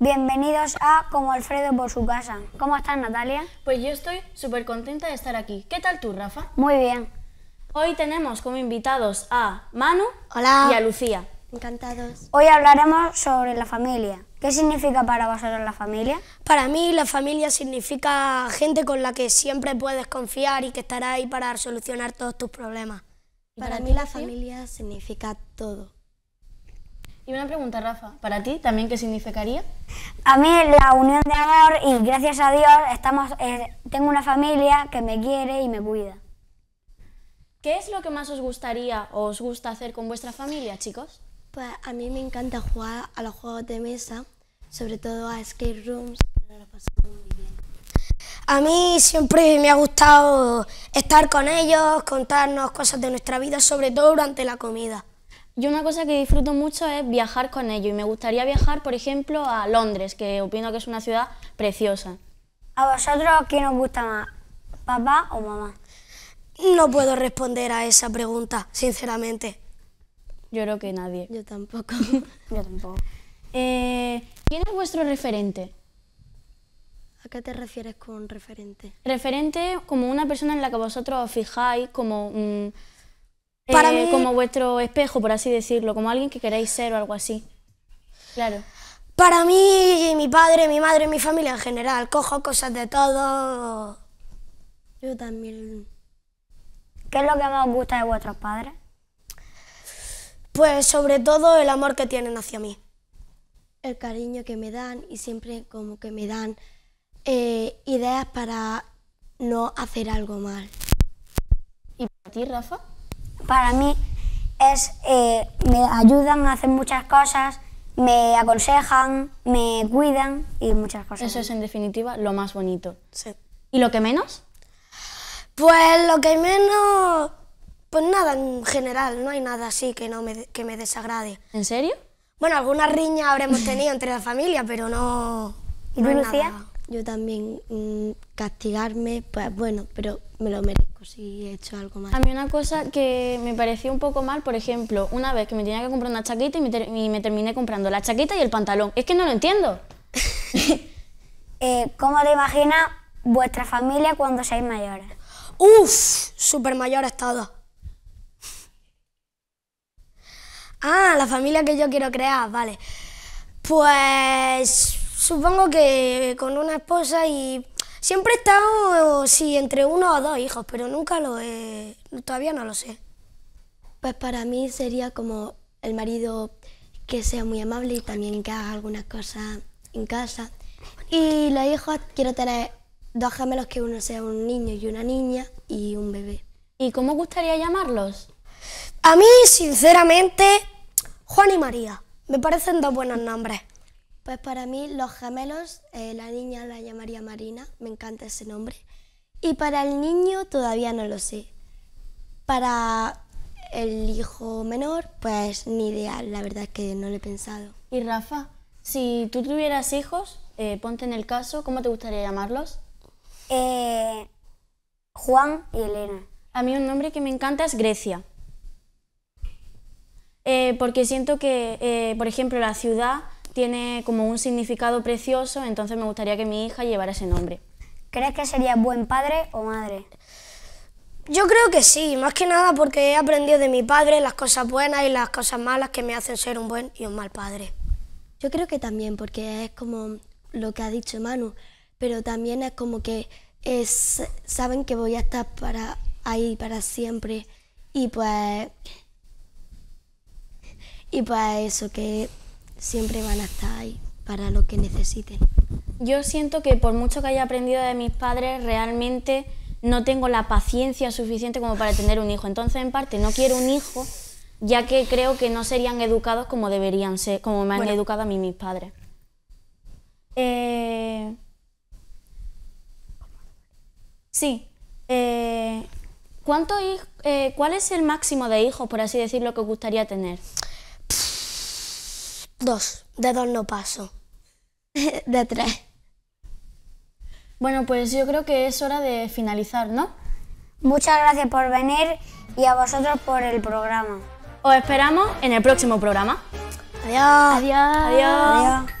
Bienvenidos a Como Alfredo por su casa. ¿Cómo estás, Natalia? Pues yo estoy súper contenta de estar aquí. ¿Qué tal tú, Rafa? Muy bien. Hoy tenemos como invitados a Manu y a Lucía. Encantados. Hoy hablaremos sobre la familia. ¿Qué significa para vosotros la familia? Para mí la familia significa gente con la que siempre puedes confiar y que estará ahí para solucionar todos tus problemas. para mí la familia significa todo y una pregunta, Rafa, ¿para ti también qué significaría? A mí la unión de amor y gracias a Dios estamos, eh, tengo una familia que me quiere y me cuida. ¿Qué es lo que más os gustaría o os gusta hacer con vuestra familia, chicos? Pues a mí me encanta jugar a los juegos de mesa, sobre todo a escape rooms. A mí siempre me ha gustado estar con ellos, contarnos cosas de nuestra vida, sobre todo durante la comida. Yo una cosa que disfruto mucho es viajar con ellos y me gustaría viajar, por ejemplo, a Londres, que opino que es una ciudad preciosa. ¿A vosotros quién os gusta más, papá o mamá? No puedo responder a esa pregunta, sinceramente. Yo creo que nadie. Yo tampoco. Yo tampoco. Eh, ¿Quién es vuestro referente? ¿A qué te refieres con referente? Referente como una persona en la que vosotros os fijáis, como... Mmm, para eh, mí... Como vuestro espejo, por así decirlo, como alguien que queréis ser o algo así. Claro. Para mí, mi padre, mi madre, mi familia en general, cojo cosas de todo. Yo también. ¿Qué es lo que más os gusta de vuestros padres? Pues sobre todo el amor que tienen hacia mí. El cariño que me dan y siempre como que me dan eh, ideas para no hacer algo mal. ¿Y para ti, Rafa? para mí es, eh, me ayudan a hacer muchas cosas, me aconsejan, me cuidan y muchas cosas. Eso es en definitiva lo más bonito. ¿Y lo que menos? Pues lo que menos, pues nada, en general, no hay nada así que, no me, desagrade. ¿En serio? Bueno, alguna riña habremos tenido entre la familia, pero no... ¿Y no Nada. Yo también, mm, castigarme, pues bueno, pero me lo merezco he hecho algo más. A mí una cosa que me pareció un poco mal, por ejemplo, una vez que me tenía que comprar una chaqueta y me, terminé comprando la chaqueta y el pantalón. Es que no lo entiendo. Eh, ¿Cómo te imaginas vuestra familia cuando seáis mayores? ¡Uf! Super mayor estado. Ah, la familia que yo quiero crear, vale. Pues supongo que con una esposa y Siempre he estado, entre uno o dos hijos, pero nunca lo he... todavía no lo sé. Pues para mí sería como el marido que sea muy amable y también que haga algunas cosas en casa. Y los hijos quiero tener dos gemelos que uno sea un niño y una niña y un bebé. ¿Y cómo gustaría llamarlos? A mí, sinceramente, Juan y María. Me parecen dos buenos nombres. Pues para mí los gemelos, eh, la niña la llamaría Marina, me encanta ese nombre. Y para el niño todavía no lo sé. Para el hijo menor, pues ni idea, la verdad es que no lo he pensado. ¿Y Rafa? Si tú tuvieras hijos, eh, ponte en el caso, ¿cómo te gustaría llamarlos? Eh, Juan y Elena. A mí un nombre que me encanta es Grecia. porque siento que, por ejemplo, la ciudad tiene como un significado precioso, entonces me gustaría que mi hija llevara ese nombre. ¿Crees que sería buen padre o madre? Yo creo que sí, más que nada porque he aprendido de mi padre las cosas buenas y las cosas malas que me hacen ser un buen y un mal padre. Yo creo que también, porque es como lo que ha dicho Manu, pero también es como que es, saben que voy a estar para ahí para siempre y pues y pues eso que siempre van a estar ahí para lo que necesiten. Yo siento que por mucho que haya aprendido de mis padres, realmente no tengo la paciencia suficiente como para tener un hijo. Entonces, en parte, no quiero un hijo, ya que creo que no serían educados como deberían ser, como me han educado a mí mis padres. Eh, sí. Eh, eh, ¿Cuál es el máximo de hijos, por así decirlo, que gustaría tener? Dos. De dos no paso. de tres. Bueno, pues yo creo que es hora de finalizar, ¿no? Muchas gracias por venir y a vosotros por el programa. Os esperamos en el próximo programa. Adiós. Adiós. Adiós.